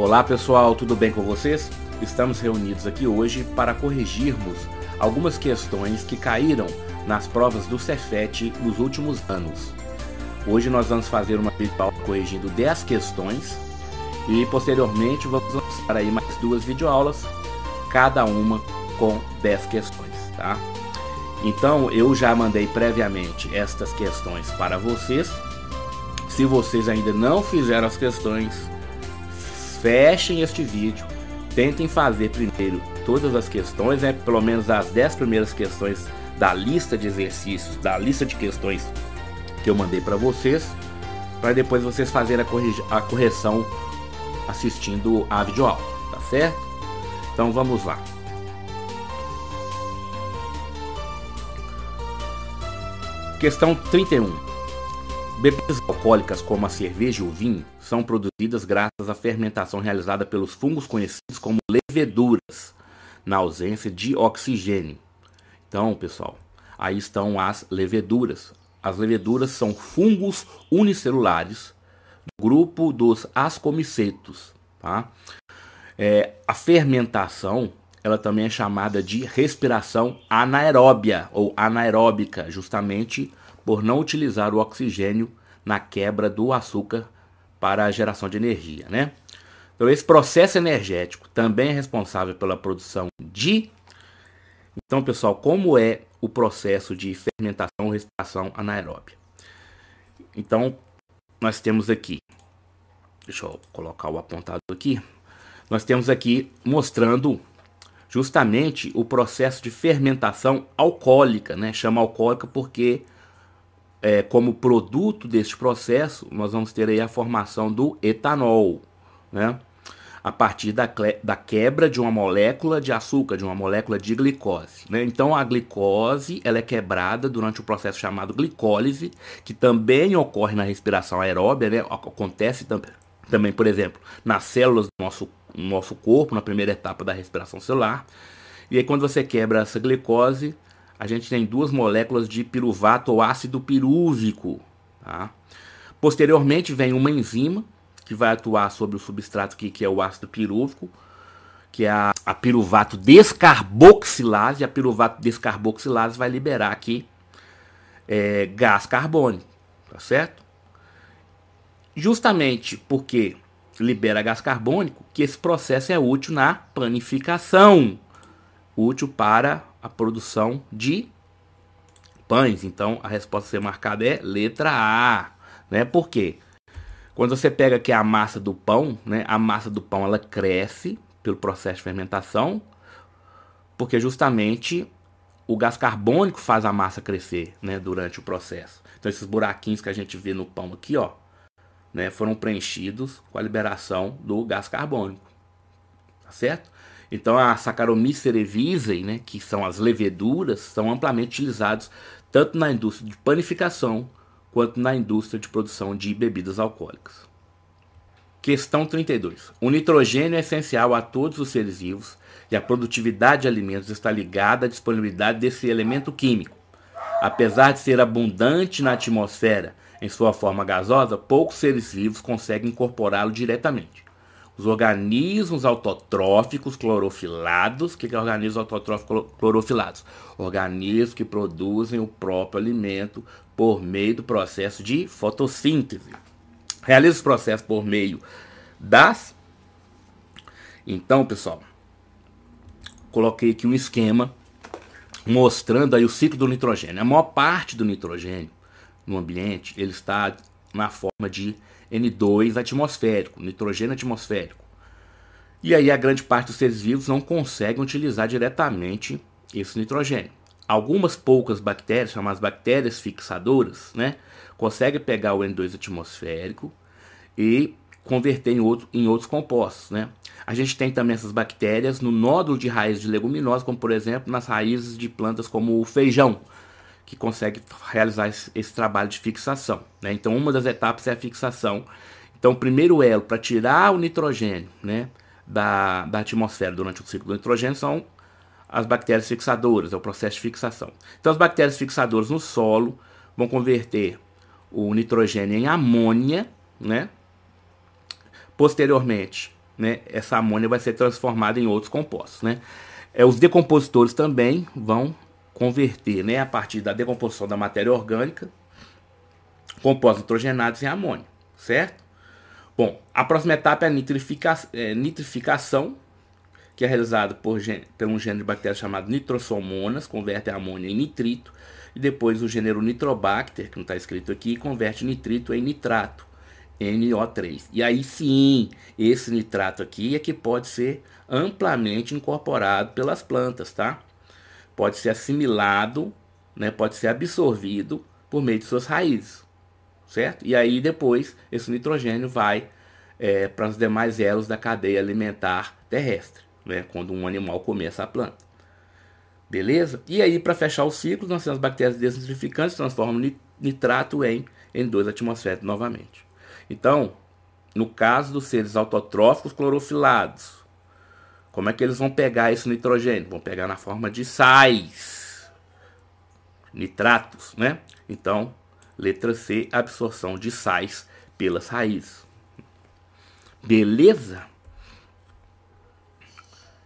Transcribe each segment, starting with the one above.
Olá pessoal, tudo bem com vocês? Estamos reunidos aqui hoje para corrigirmos algumas questões que caíram nas provas do Cefet nos últimos anos. Hoje nós vamos fazer uma videoaula corrigindo 10 questões e posteriormente vamos lançar aí mais duas videoaulas, cada uma com 10 questões, tá? Então eu já mandei previamente estas questões para vocês. Se vocês ainda não fizeram as questões, fechem este vídeo, tentem fazer primeiro todas as questões, né, pelo menos as 10 primeiras questões da lista de exercícios, da lista de questões que eu mandei para vocês, para depois vocês fazerem a, a correção assistindo a videoaula, tá certo? Então vamos lá. Questão 31. Bebidas alcoólicas como a cerveja e o vinho são produzidas graças à fermentação realizada pelos fungos conhecidos como leveduras, na ausência de oxigênio. Então, pessoal, aí estão as leveduras. As leveduras são fungos unicelulares do grupo dos ascomicetos. Tá? É, a fermentação ela também é chamada de respiração anaeróbia ou anaeróbica, justamente por não utilizar o oxigênio na quebra do açúcar para a geração de energia, né? Então, esse processo energético também é responsável pela produção de. Então, pessoal, como é o processo de fermentação ou respiração anaeróbia? Então, nós temos aqui. Deixa eu colocar o apontado aqui. Nós temos aqui mostrando justamente o processo de fermentação alcoólica, né? Chama alcoólica porque é, como produto deste processo, nós vamos ter aí a formação do etanol, né? a partir da, da quebra de uma molécula de açúcar, de uma molécula de glicose. Né? Então, a glicose ela é quebrada durante o um processo chamado glicólise, que também ocorre na respiração aeróbia, né? acontece também, também, por exemplo, nas células do nosso, nosso corpo, na primeira etapa da respiração celular. E aí, quando você quebra essa glicose, a gente tem duas moléculas de piruvato ou ácido pirúvico. Tá? Posteriormente vem uma enzima que vai atuar sobre o substrato aqui, que é o ácido pirúvico, que é a, a piruvato descarboxilase. A piruvato descarboxilase vai liberar aqui é, gás carbônico, tá certo? Justamente porque libera gás carbônico, que esse processo é útil na panificação, útil para a produção de pães. Então a resposta a ser marcada é letra A, né? Por quê? Quando você pega aqui é a massa do pão, né? A massa do pão ela cresce pelo processo de fermentação, porque justamente o gás carbônico faz a massa crescer, né, durante o processo. Então esses buraquinhos que a gente vê no pão aqui, ó, né, foram preenchidos com a liberação do gás carbônico. Tá certo? Então a Saccharomyces cerevisiae, né, que são as leveduras, são amplamente utilizados tanto na indústria de panificação quanto na indústria de produção de bebidas alcoólicas. Questão 32. O nitrogênio é essencial a todos os seres vivos e a produtividade de alimentos está ligada à disponibilidade desse elemento químico. Apesar de ser abundante na atmosfera em sua forma gasosa, poucos seres vivos conseguem incorporá-lo diretamente os organismos autotróficos clorofilados. O que é organismos autotróficos clorofilados? Organismos que produzem o próprio alimento por meio do processo de fotossíntese. Realiza esse processo por meio das. Então, pessoal, coloquei aqui um esquema mostrando aí o ciclo do nitrogênio. A maior parte do nitrogênio no ambiente ele está na forma de N2 atmosférico, nitrogênio atmosférico. E aí a grande parte dos seres vivos não conseguem utilizar diretamente esse nitrogênio. Algumas poucas bactérias, chamadas bactérias fixadoras, né, conseguem pegar o N2 atmosférico e converter em, outro, em outros compostos. Né? A gente tem também essas bactérias no nódulo de raízes de leguminosas, como por exemplo nas raízes de plantas como o feijão, que consegue realizar esse, esse trabalho de fixação. Né? Então, uma das etapas é a fixação. Então, o primeiro elo para tirar o nitrogênio né, da, da atmosfera durante o ciclo do nitrogênio são as bactérias fixadoras, é o processo de fixação. Então, as bactérias fixadoras no solo vão converter o nitrogênio em amônia, né? Posteriormente, né, essa amônia vai ser transformada em outros compostos, né? É, os decompositores também vão converter né, a partir da decomposição da matéria orgânica, compostos nitrogenados em amônio, certo? Bom, a próxima etapa é a nitrifica é, nitrificação, que é realizada por, por, um gênero de bactérias chamado nitrosomonas, converte a amônia em nitrito, e depois o gênero nitrobacter, que não está escrito aqui, converte nitrito em nitrato, NO3. E aí sim, esse nitrato aqui é que pode ser amplamente incorporado pelas plantas, tá? pode ser assimilado, né, pode ser absorvido por meio de suas raízes, certo? E aí depois esse nitrogênio vai é, para os demais elos da cadeia alimentar terrestre, né, quando um animal come essa planta. Beleza? E aí, para fechar o ciclo, nós temos as bactérias desnitrificantes transformam nitrato em N2 atmosférico novamente. Então, no caso dos seres autotróficos clorofilados, como é que eles vão pegar esse nitrogênio? Vão pegar na forma de sais, nitratos, né? Então, letra C, absorção de sais pelas raízes. Beleza?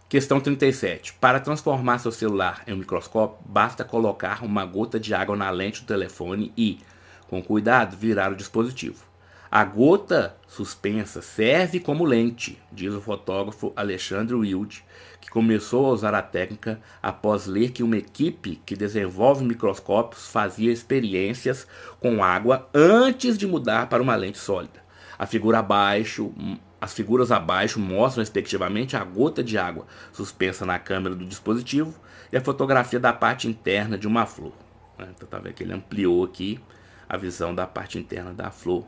Questão 37. Para transformar seu celular em um microscópio, basta colocar uma gota de água na lente do telefone e, com cuidado, virar o dispositivo. A gota suspensa serve como lente, diz o fotógrafo Alexandre Wild, que começou a usar a técnica após ler que uma equipe que desenvolve microscópios fazia experiências com água antes de mudar para uma lente sólida. A figura abaixo, as figuras abaixo mostram respectivamente a gota de água suspensa na câmera do dispositivo e a fotografia da parte interna de uma flor. Né? Então tá vendo que ele ampliou aqui a visão da parte interna da flor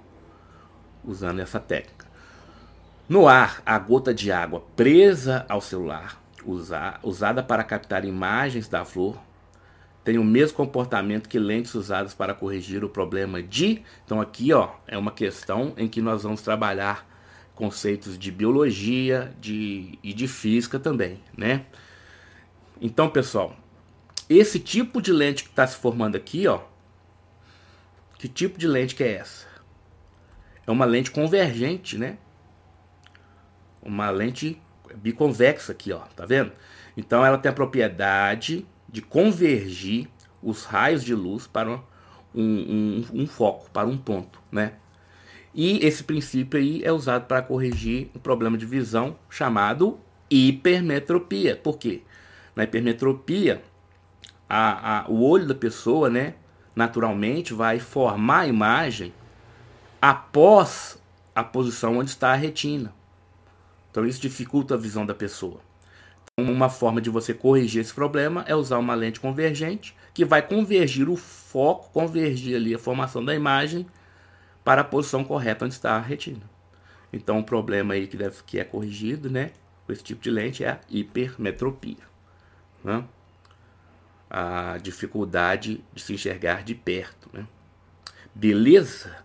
usando essa técnica. No ar, a gota de água presa ao celular, usada para captar imagens da flor, tem o mesmo comportamento que lentes usadas para corrigir o problema de. Então aqui, ó, é uma questão em que nós vamos trabalhar conceitos de biologia de, e de física também, né? Então, pessoal, esse tipo de lente que está se formando aqui, ó, que tipo de lente que é essa? é uma lente convergente, né? Uma lente biconvexa aqui, ó, tá vendo? Então ela tem a propriedade de convergir os raios de luz para um, um, um foco, para um ponto, né? E esse princípio aí é usado para corrigir um problema de visão chamado hipermetropia. Por quê? Na hipermetropia, a, a, o olho da pessoa, né, naturalmente vai formar a imagem após a posição onde está a retina. Então isso dificulta a visão da pessoa. Então, uma forma de você corrigir esse problema é usar uma lente convergente que vai convergir o foco, convergir ali a formação da imagem para a posição correta onde está a retina. Então o problema aí que, deve, que é corrigido, né, com esse tipo de lente é a hipermetropia, né? a dificuldade de se enxergar de perto, né? Beleza?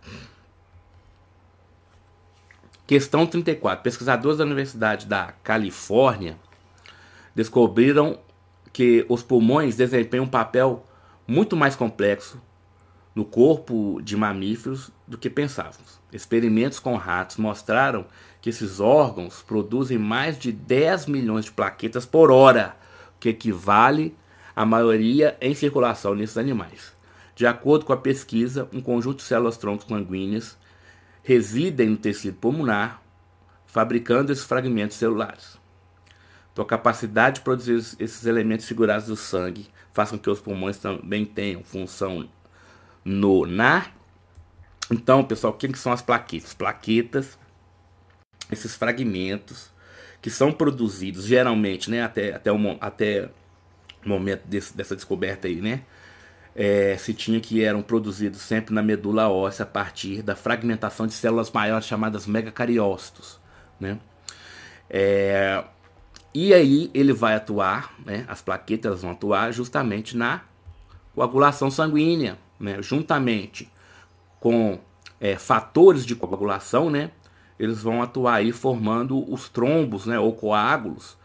Questão 34. Pesquisadores da Universidade da Califórnia descobriram que os pulmões desempenham um papel muito mais complexo no corpo de mamíferos do que pensávamos. Experimentos com ratos mostraram que esses órgãos produzem mais de 10 milhões de plaquetas por hora, o que equivale à maioria em circulação nesses animais. De acordo com a pesquisa, um conjunto de células tronco sanguíneas residem no tecido pulmonar, fabricando esses fragmentos celulares. Então, a capacidade de produzir esses elementos figurados do sangue faz com que os pulmões também tenham função no nar. Então, pessoal, o que são as plaquetas? Plaquetas, esses fragmentos que são produzidos geralmente, né, até, até, o, até o momento desse, dessa descoberta aí, né, é, se tinha que eram produzidos sempre na medula óssea a partir da fragmentação de células maiores chamadas megacariócitos. Né? É, e aí ele vai atuar, né, as plaquetas vão atuar justamente na coagulação sanguínea, né, juntamente com é, fatores de coagulação, né, eles vão atuar aí formando os trombos né, ou coágulos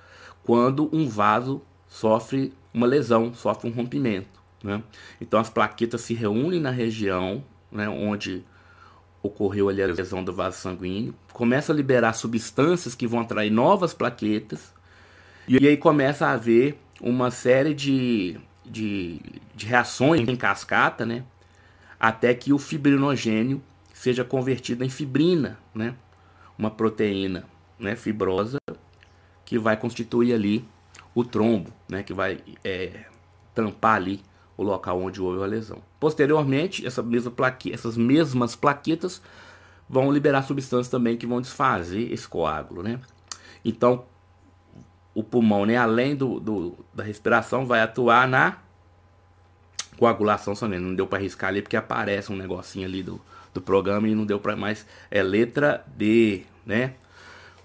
quando um vaso sofre uma lesão, sofre um rompimento. Né? Então as plaquetas se reúnem na região né, onde ocorreu a lesão do vaso sanguíneo, começa a liberar substâncias que vão atrair novas plaquetas, e aí começa a haver uma série de, de, de reações em cascata, né? até que o fibrinogênio seja convertido em fibrina, né? uma proteína né, fibrosa que vai constituir ali o trombo, né, que vai é, tampar ali o local onde houve a lesão. Posteriormente, essa mesma plaque, essas mesmas plaquetas vão liberar substâncias também que vão desfazer esse coágulo, né? Então, o pulmão, né, além do, do da respiração, vai atuar na coagulação sanguínea. Não deu para riscar ali porque aparece um negocinho ali do, do programa e não deu para mais. É letra D, né?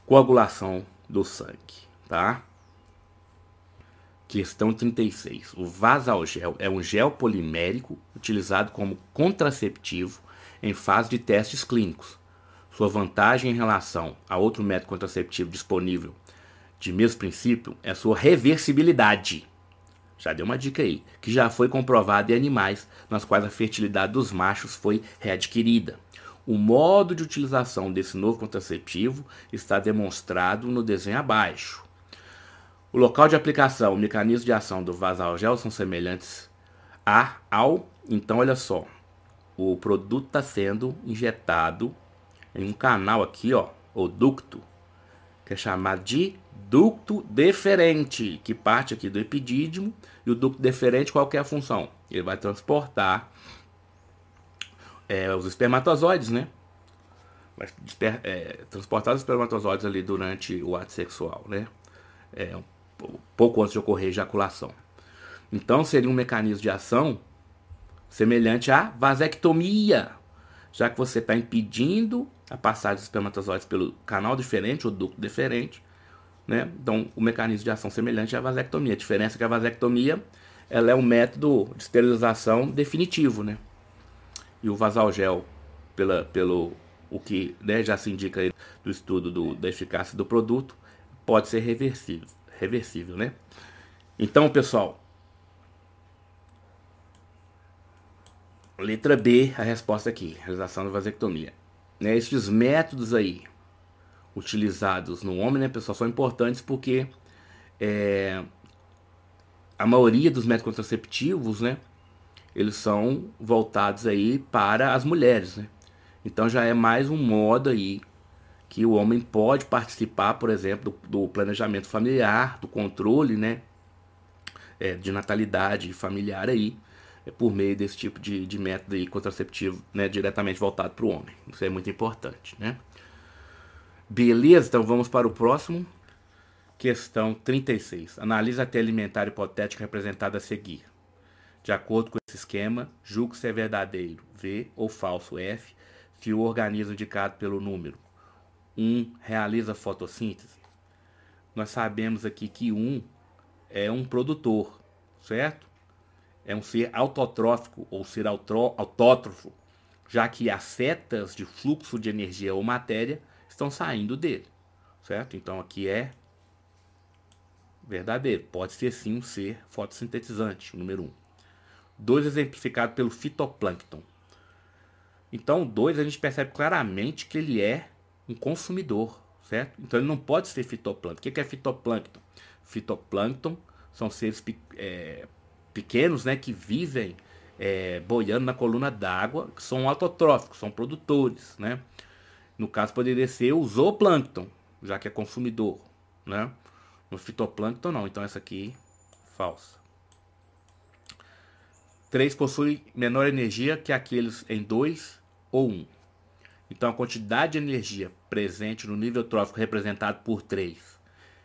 Coagulação do sangue, tá? Questão 36. O vasalgel é um gel polimérico utilizado como contraceptivo em fase de testes clínicos. Sua vantagem em relação a outro método contraceptivo disponível de mesmo princípio é sua reversibilidade. Já deu uma dica aí, que já foi comprovada em animais nas quais a fertilidade dos machos foi readquirida. O modo de utilização desse novo contraceptivo está demonstrado no desenho abaixo. O local de aplicação, o mecanismo de ação do gel são semelhantes a ao. Então, olha só, o produto está sendo injetado em um canal aqui, ó, o ducto, que é chamado de ducto deferente, que parte aqui do epidídimo. E o ducto deferente, qual é a função? Ele vai transportar é, os espermatozoides, né? Vai é, transportar os espermatozoides ali durante o ato sexual, né? É, pouco antes de ocorrer ejaculação. Então seria um mecanismo de ação semelhante à vasectomia, já que você está impedindo a passagem dos espermatozoides pelo canal diferente, o ducto diferente, né? Então, o mecanismo de ação semelhante é a vasectomia. A diferença é que a vasectomia ela é um método de esterilização definitivo, né? E o vasalgel, pela, pelo o que né, já se indica do estudo do, da eficácia do produto, pode ser reversível reversível, né? Então, pessoal, letra B, a resposta aqui, realização da vasectomia. Né, estes métodos aí utilizados no homem, né, pessoal, são importantes porque é, a maioria dos métodos contraceptivos, né, eles são voltados aí para as mulheres, né? Então já é mais um modo aí que o homem pode participar, por exemplo, do, do planejamento familiar, do controle, né, é, de natalidade familiar aí, é, por meio desse tipo de, de método aí, contraceptivo, né, diretamente voltado para o homem. Isso é muito importante, né? Beleza, então vamos para o próximo. Questão 36. Analisa a alimentar hipotética representada a seguir. De acordo com esse esquema, julgue se é verdadeiro V ou falso F, se o organismo indicado pelo número um realiza fotossíntese? Nós sabemos aqui que um é um produtor, certo? É um ser autotrófico ou ser autótrofo, já que as setas de fluxo de energia ou matéria estão saindo dele, certo? Então aqui é verdadeiro. Pode ser sim um ser fotossintetizante, número Um. Dois exemplificado pelo fitoplâncton. Então, dois a gente percebe claramente que ele é um consumidor, certo? Então ele não pode ser fitoplâncton. O que é fitoplâncton? Fitoplâncton são seres é, pequenos, né, que vivem é, boiando na coluna d'água, que são autotróficos, são produtores, né? No caso poderia ser o zooplâncton, já que é consumidor, né? No fitoplâncton não, então essa aqui falsa. 3 possui menor energia que aqueles em 2 ou 1. Um. Então a quantidade de energia presente no nível trófico representado por 3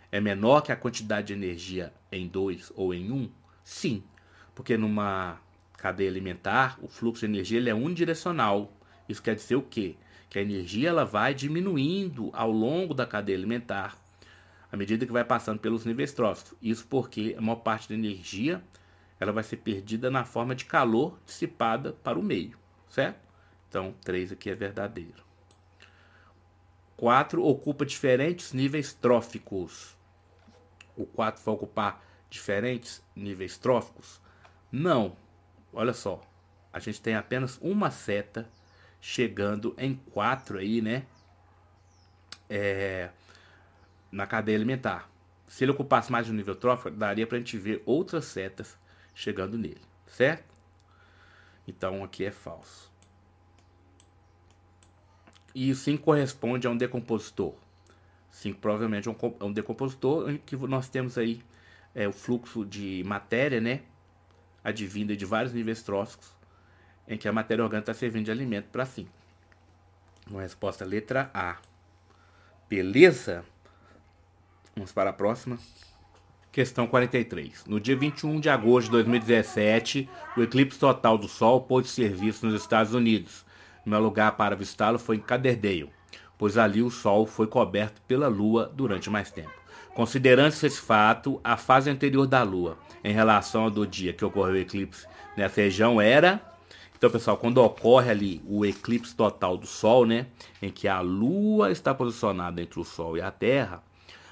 é menor que a quantidade de energia em 2 ou em 1? Sim, porque numa cadeia alimentar o fluxo de energia ele é unidirecional. Isso quer dizer o quê? Que a energia ela vai diminuindo ao longo da cadeia alimentar à medida que vai passando pelos níveis tróficos. Isso porque a maior parte da energia ela vai ser perdida na forma de calor dissipada para o meio, certo? Então, 3 aqui é verdadeiro. 4 ocupa diferentes níveis tróficos. O 4 vai ocupar diferentes níveis tróficos? Não. Olha só. A gente tem apenas uma seta chegando em 4 aí, né? É, na cadeia alimentar. Se ele ocupasse mais de um nível trófico, daria para a gente ver outras setas chegando nele, certo? Então aqui é falso e 5 corresponde a um decompositor. 5 provavelmente é, é um decompositor em que nós temos aí é, o fluxo de matéria, né? Advinda de vários níveis tróficos, em que a matéria orgânica está servindo de alimento para 5. Uma resposta letra A. Beleza? Vamos para a próxima. Questão 43. No dia 21 de agosto de 2017, o eclipse total do Sol pôde ser visto nos Estados Unidos meu lugar para avistá-lo foi em Caderdeio, pois ali o sol foi coberto pela lua durante mais tempo. Considerando-se esse fato, a fase anterior da lua em relação ao do dia que ocorreu o eclipse nessa região era. Então, pessoal, quando ocorre ali o eclipse total do sol, né, em que a lua está posicionada entre o sol e a terra,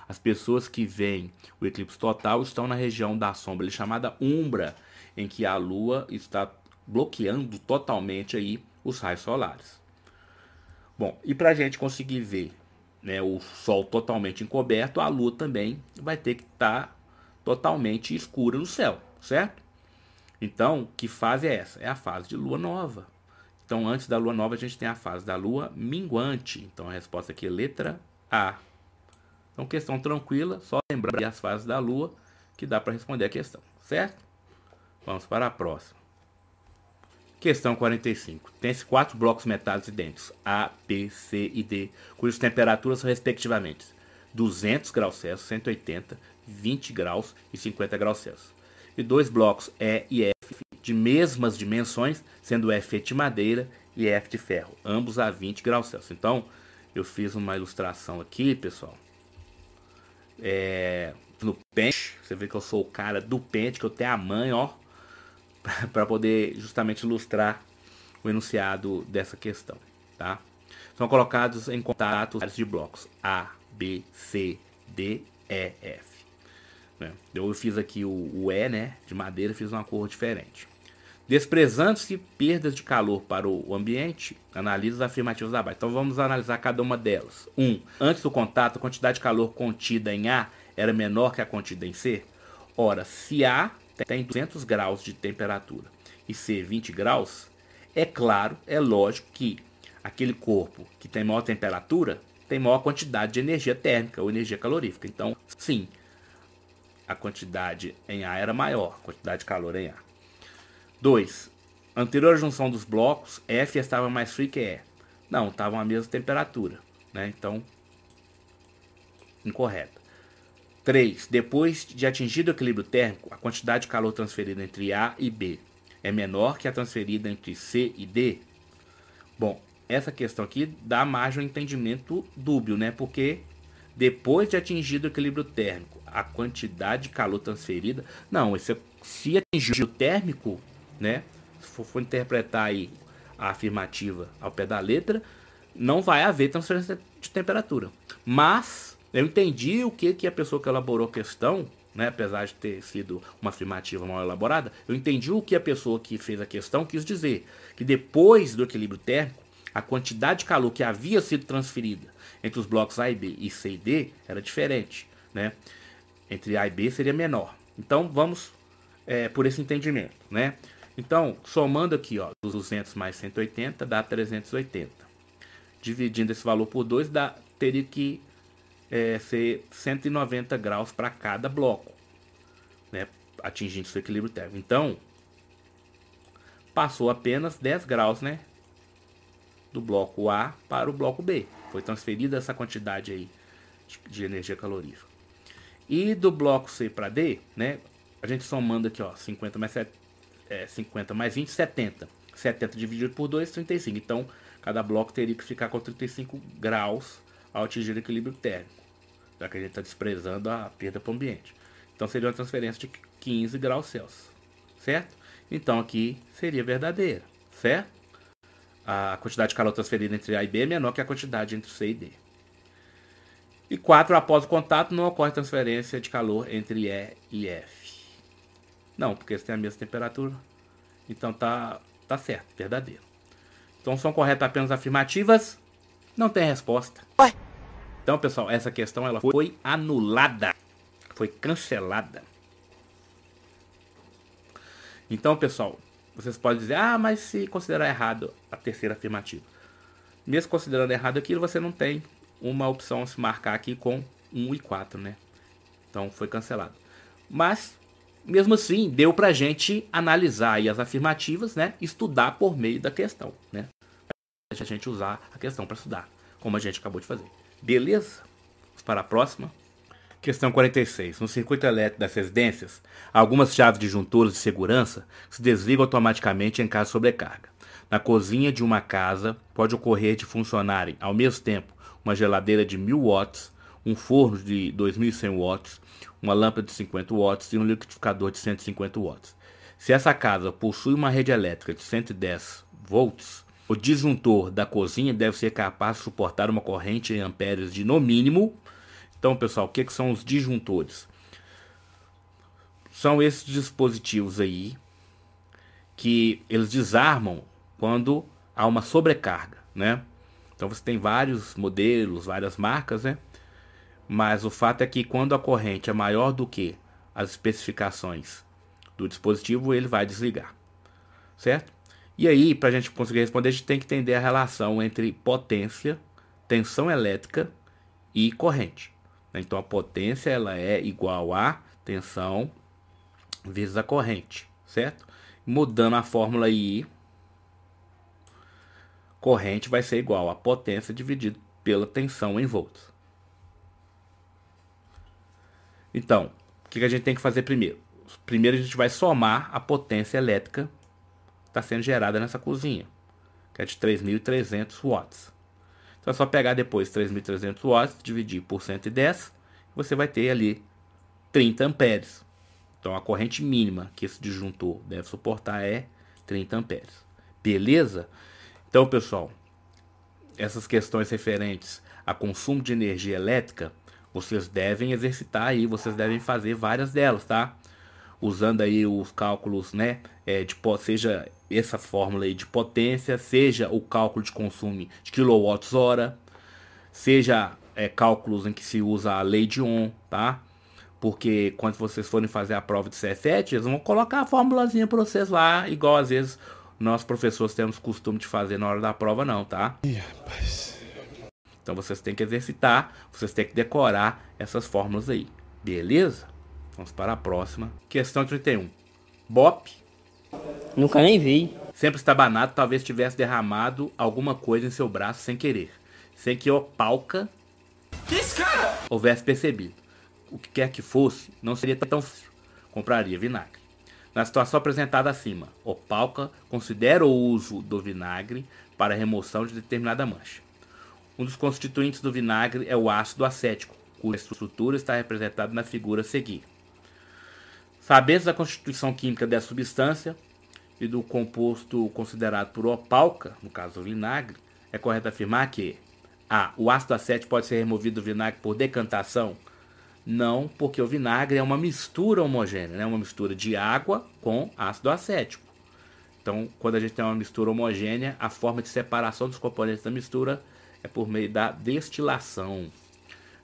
as pessoas que veem o eclipse total estão na região da sombra é chamada umbra, em que a lua está bloqueando totalmente aí os raios solares. Bom, e para a gente conseguir ver né, o Sol totalmente encoberto, a Lua também vai ter que estar tá totalmente escura no céu, certo? Então, que fase é essa? É a fase de Lua nova. Então, antes da Lua nova, a gente tem a fase da Lua minguante. Então, a resposta aqui é letra A. Então, questão tranquila, só lembrar as fases da Lua que dá para responder a questão, certo? Vamos para a próxima. Questão 45. Tem-se quatro blocos metálicos idênticos, A, B, C e D, cujas temperaturas são respectivamente 200 graus Celsius, 180, 20 graus e 50 graus Celsius. E dois blocos E e F de mesmas dimensões, sendo F feito de madeira e F de ferro, ambos a 20 graus Celsius. Então, eu fiz uma ilustração aqui, pessoal. É, no pente, você vê que eu sou o cara do pente, que eu tenho a mãe, ó. para poder justamente ilustrar o enunciado dessa questão, tá? São colocados em contato áreas de blocos A, B, C, D, E, F. Né? Eu fiz aqui o, o E, né, de madeira, fiz uma cor diferente. Desprezando-se perdas de calor para o ambiente, analisa as afirmativas abaixo. Então vamos analisar cada uma delas. 1. Um, antes do contato, a quantidade de calor contida em A era menor que a contida em C? Ora, se A tem 200 graus de temperatura e ser 20 graus, é claro, é lógico que aquele corpo que tem maior temperatura tem maior quantidade de energia térmica ou energia calorífica. Então, sim, a quantidade em ar era maior, a quantidade de calor em ar. 2. Anterior à junção dos blocos, F estava mais frio que E. Não, estavam à mesma temperatura. Né? Então, incorreto. 3. Depois de atingido o equilíbrio térmico, a quantidade de calor transferida entre A e B é menor que a transferida entre C e D? Bom, essa questão aqui dá margem um entendimento dúbio, né? Porque depois de atingido o equilíbrio térmico, a quantidade de calor transferida. Não, esse, é, se atingir o térmico, né? Se for, for interpretar aí a afirmativa ao pé da letra, não vai haver transferência de temperatura. Mas eu entendi o que, que a pessoa que elaborou a questão, né, apesar de ter sido uma afirmativa mal elaborada, eu entendi o que a pessoa que fez a questão quis dizer. Que depois do equilíbrio térmico, a quantidade de calor que havia sido transferida entre os blocos A e B e C e D era diferente. Né? Entre A e B seria menor. Então vamos é, por esse entendimento. Né? Então, somando aqui, ó, 200 mais 180 dá 380. Dividindo esse valor por 2, teria que é, ser 190 graus para cada bloco, né, atingindo seu equilíbrio térmico. Então, passou apenas 10 graus, né, do bloco A para o bloco B. Foi transferida essa quantidade aí de energia calorífica. E do bloco C para D, né, a gente somando aqui, ó, 50 mais, 7, é, 50 mais 20, 70. 70 dividido por 2, 35. Então, cada bloco teria que ficar com 35 graus ao atingir o equilíbrio térmico, já que a gente está desprezando a perda para o ambiente. Então seria uma transferência de 15 graus Celsius, certo? Então aqui seria verdadeira, certo? A quantidade de calor transferida entre A e B é menor que a quantidade entre C e D. E 4. Após o contato, não ocorre transferência de calor entre E e F. Não, porque eles têm a mesma temperatura. Então tá, tá certo, verdadeiro. Então são corretas apenas afirmativas? Não tem resposta. Então, pessoal, essa questão ela foi anulada, foi cancelada. Então, pessoal, vocês podem dizer: "Ah, mas se considerar errado a terceira afirmativa". Mesmo considerando errado aquilo, você não tem uma opção a se marcar aqui com 1 e 4, né? Então, foi cancelado. Mas mesmo assim, deu pra gente analisar as afirmativas, né? Estudar por meio da questão, né? a gente usar a questão para estudar, como a gente acabou de fazer. Beleza? Para a próxima. Questão 46. No circuito elétrico das residências, algumas chaves de juntores de segurança se desligam automaticamente em caso de sobrecarga. Na cozinha de uma casa, pode ocorrer de funcionarem ao mesmo tempo uma geladeira de 1000 watts, um forno de 2100 watts, uma lâmpada de 50 watts e um liquidificador de 150 watts. Se essa casa possui uma rede elétrica de 110 volts, o disjuntor da cozinha deve ser capaz de suportar uma corrente em amperes de no mínimo. Então, pessoal, o que, que são os disjuntores? São esses dispositivos aí que eles desarmam quando há uma sobrecarga, né? Então você tem vários modelos, várias marcas, né? Mas o fato é que quando a corrente é maior do que as especificações do dispositivo, ele vai desligar, certo? E aí, para a gente conseguir responder, a gente tem que entender a relação entre potência, tensão elétrica e corrente. Né? Então, a potência ela é igual a tensão vezes a corrente, certo? Mudando a fórmula I, corrente vai ser igual a potência dividido pela tensão em volts. Então, o que a gente tem que fazer primeiro? Primeiro a gente vai somar a potência elétrica está sendo gerada nessa cozinha, que é de 3.300 watts. Então é só pegar depois 3.300 watts, dividir por 110, você vai ter ali 30 amperes. Então a corrente mínima que esse disjuntor deve suportar é 30 amperes. Beleza? Então, pessoal, essas questões referentes a consumo de energia elétrica, vocês devem exercitar aí, vocês devem fazer várias delas, tá? usando aí os cálculos, né, é, de, seja essa fórmula aí de potência, seja o cálculo de consumo de quilowatts-hora, seja é, cálculos em que se usa a lei de Ohm, tá? Porque quando vocês forem fazer a prova de CFET, eles vão colocar a formulazinha para vocês lá, igual às vezes nós professores temos costume de fazer na hora da prova, não, tá? Ih, rapaz. Então vocês têm que exercitar, vocês têm que decorar essas fórmulas aí, beleza? Vamos para a próxima. Questão 31. Bop. Nunca nem vi. Sempre nato, talvez tivesse derramado alguma coisa em seu braço sem querer. Sem que Opalca que houvesse percebido. O que quer que fosse, não seria tão fácil. Compraria vinagre. Na situação apresentada acima, Opalca considera o uso do vinagre para remoção de determinada mancha. Um dos constituintes do vinagre é o ácido acético, cuja estrutura está representada na figura a seguir. Sabendo da constituição química dessa substância e do composto considerado por opalca, no caso o vinagre, é correto afirmar que a. O ácido acético pode ser removido do vinagre por decantação? Não, porque o vinagre é uma mistura homogênea, né? uma mistura de água com ácido acético. Então, quando a gente tem uma mistura homogênea, a forma de separação dos componentes da mistura é por meio da destilação.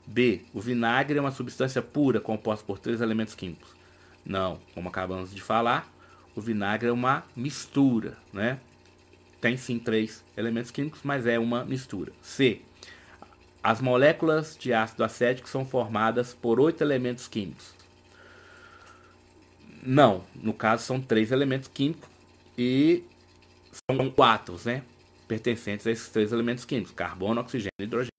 B. O vinagre é uma substância pura composta por três elementos químicos: não, como acabamos de falar, o vinagre é uma mistura, né? Tem sim três elementos químicos, mas é uma mistura. C. As moléculas de ácido acético são formadas por oito elementos químicos. Não, no caso são três elementos químicos e são quatro, né? Pertencentes a esses três elementos químicos: carbono, oxigênio e hidrogênio.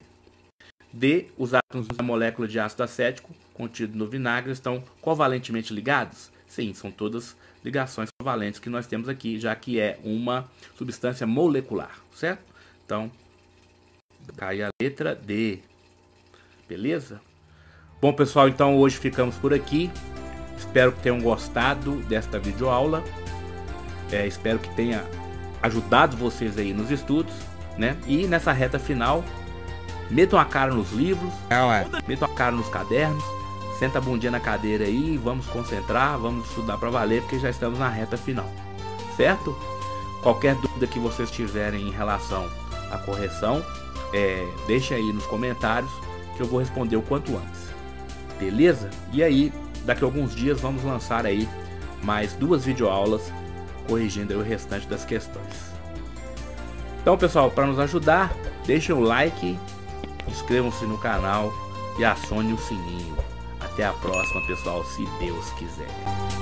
D, os átomos da molécula de ácido acético contido no vinagre estão covalentemente ligados? Sim, são todas ligações covalentes que nós temos aqui, já que é uma substância molecular, certo? Então, cai a letra D. Beleza? Bom, pessoal, então hoje ficamos por aqui. Espero que tenham gostado desta videoaula. É, espero que tenha ajudado vocês aí nos estudos, né? E nessa reta final, metam a cara nos livros, é, metam a cara nos cadernos, senta a bundinha na cadeira aí, vamos concentrar, vamos estudar para valer, porque já estamos na reta final, certo? Qualquer dúvida que vocês tiverem em relação à correção, é, deixa aí nos comentários que eu vou responder o quanto antes. Beleza? E aí, daqui a alguns dias vamos lançar aí mais duas videoaulas corrigindo o restante das questões. Então, pessoal, para nos ajudar, deixa o like Inscrevam-se no canal e acione o sininho. Até a próxima, pessoal, se Deus quiser.